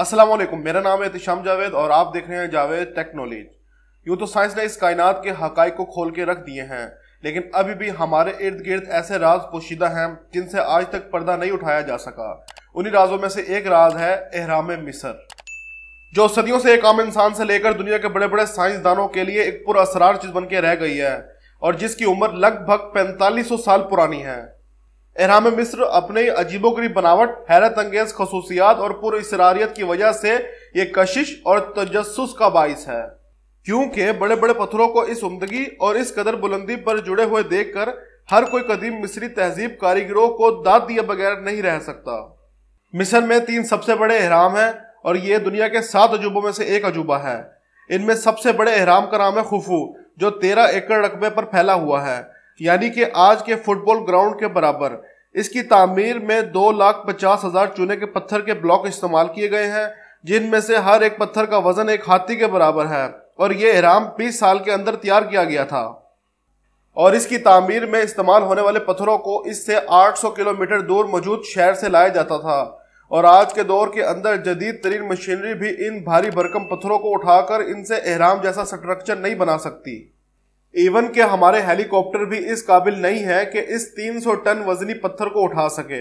असलम मेरा नाम है एहतशाम जावेद और आप देख रहे हैं जावेद टेक्नोलॉज यूँ तो साइंस ने इस कायनात के हक़ को खोल के रख दिए हैं लेकिन अभी भी हमारे इर्द गिर्द ऐसे राज पोशीदा हैं जिनसे आज तक पर्दा नहीं उठाया जा सका उन्हीं राजों में से एक राज है एहराम मिसर जो सदियों से एक आम इंसान से लेकर दुनिया के बड़े बड़े साइंसदानों के लिए एक पुरअसरार चीज़ बन के रह गई है और जिसकी उम्र लगभग पैंतालीस साल पुरानी है एहराम मिस्र अपने अजीबोगरीब बनावट हैरत अंगेज खसूसियात और पुर इसरारियत की वजह से ये कशिश और तजस का बायस है क्योंकि बड़े बड़े पत्थरों को इस उमदगी और इस कदर बुलंदी पर जुड़े हुए देखकर हर कोई कदीम मिस्री तहजीब कारीगरों को दाद दिए बगैर नहीं रह सकता मिस्र में तीन सबसे बड़े अहराम हैं और ये दुनिया के सात अजूबों में से एक अजूबा है इनमें सबसे बड़े अहराम का नाम है खुफू जो तेरह एकड़ रकबे पर फैला हुआ है यानी कि आज के फुटबॉल ग्राउंड के बराबर इसकी तामीर में दो लाख पचास हजार चूने के पत्थर के ब्लॉक इस्तेमाल किए गए हैं जिनमें से हर एक पत्थर का वजन एक हाथी के बराबर है और ये इहराम 20 साल के अंदर तैयार किया गया था और इसकी तामीर में इस्तेमाल होने वाले पत्थरों को इससे 800 किलोमीटर दूर मौजूद शहर से लाया जाता था और आज के दौर के अंदर जदीद तरीन मशीनरी भी इन भारी भरकम पत्थरों को उठाकर इनसे एहराम जैसा स्ट्रक्चर नहीं बना सकती इवन के हमारे हेलीकॉप्टर भी इस काबिल नहीं है कि इस 300 टन वजनी पत्थर को उठा सके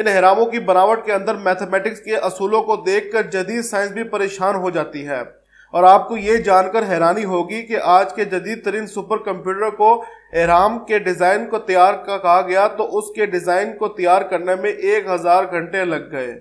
इन हैरामों की बनावट के अंदर मैथमेटिक्स के असूलों को देखकर जदीद साइंस भी परेशान हो जाती है और आपको ये जानकर हैरानी होगी कि आज के जदीद तरीन सुपर कंप्यूटर को एहराम के डिज़ाइन को तैयार का कहा गया तो उसके डिज़ाइन को तैयार करने में एक हज़ार घंटे लग गए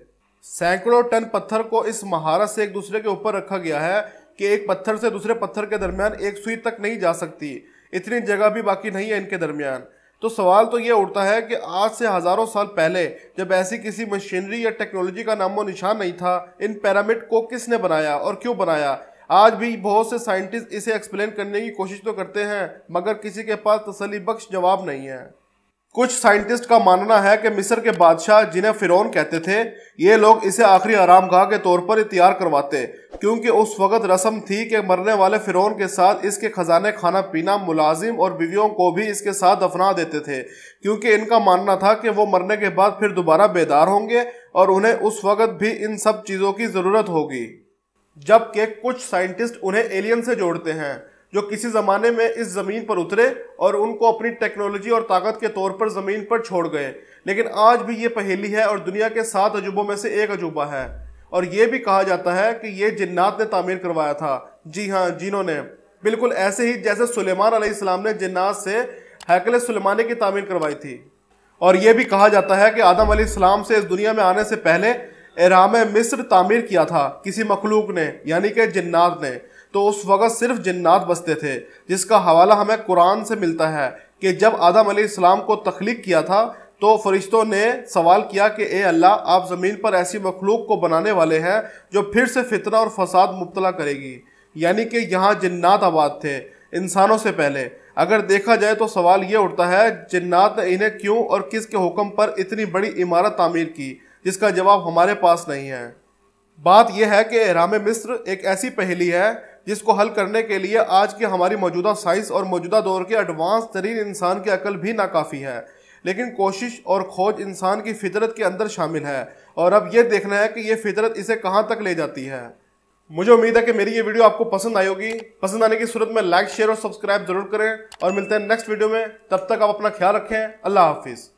सैकड़ों टन पत्थर को इस महारत से एक दूसरे के ऊपर रखा गया है कि एक पत्थर से दूसरे पत्थर के दरमियान एक सुई तक नहीं जा सकती इतनी जगह भी बाकी नहीं है इनके दरमियान तो सवाल तो ये उठता है कि आज से हज़ारों साल पहले जब ऐसी किसी मशीनरी या टेक्नोलॉजी का नामो निशान नहीं था इन पैरामिड को किसने बनाया और क्यों बनाया आज भी बहुत से साइंटिस्ट इसे एक्सप्लेन करने की कोशिश तो करते हैं मगर किसी के पास तसली बख्श जवाब नहीं है कुछ साइंटिस्ट का मानना है कि मिस्र के बादशाह जिन्हें फिरौन कहते थे ये लोग इसे आखिरी आराम गाह के तौर पर तैयार करवाते क्योंकि उस वक़्त रस्म थी कि मरने वाले फिरौन के साथ इसके ख़जाने खाना पीना मुलाजिम और बीवियों को भी इसके साथ दफना देते थे क्योंकि इनका मानना था कि वो मरने के बाद फिर दोबारा बेदार होंगे और उन्हें उस वक़्त भी इन सब चीज़ों की ज़रूरत होगी जबकि कुछ साइंटिस्ट उन्हें एलियन से जोड़ते हैं जो किसी ज़माने में इस ज़मीन पर उतरे और उनको अपनी टेक्नोलॉजी और ताकत के तौर पर ज़मीन पर छोड़ गए लेकिन आज भी ये पहेली है और दुनिया के सात अजूबों में से एक अजूबा है और ये भी कहा जाता है कि ये जन्नात ने तामीर करवाया था जी हाँ जिनों ने बिल्कुल ऐसे ही जैसे सुलेमान सलेमान ने जन्नात से हैकल सलेमान की तामीर करवाई थी और ये भी कहा जाता है कि आदम आलाम से इस दुनिया में आने से पहले एराम मिस्र तामीर किया था किसी मखलूक ने यानी कि जन्नात ने तो उस वक़्त सिर्फ जन्नात बसते थे जिसका हवाला हमें कुरान से मिलता है कि जब आदम इस्लाम को तख्लीक किया था तो फरिश्तों ने सवाल किया कि ए अल्लाह आप ज़मीन पर ऐसी मखलूक को बनाने वाले हैं जो फिर से फितना और फसाद मुबतला करेगी यानी कि यहाँ जन्नात आबाद थे इंसानों से पहले अगर देखा जाए तो सवाल ये उठता है जन्नात ने इन्हें क्यों और किस के हुक्म पर इतनी बड़ी इमारत तामीर की जिसका जवाब हमारे पास नहीं है बात यह है कि एहराम मिस्र एक ऐसी पहेली है जिसको हल करने के लिए आज की हमारी मौजूदा साइंस और मौजूदा दौर के एडवांस तरीन इंसान की अकल भी नाकाफ़ी है लेकिन कोशिश और खोज इंसान की फितरत के अंदर शामिल है और अब यह देखना है कि यह फितरत इसे कहाँ तक ले जाती है मुझे उम्मीद है कि मेरी ये वीडियो आपको पसंद आई होगी पसंद आने की सूरत में लाइक शेयर और सब्सक्राइब जरूर करें और मिलते हैं नेक्स्ट वीडियो में तब तक आप अपना ख्याल रखें अल्लाह हाफिज़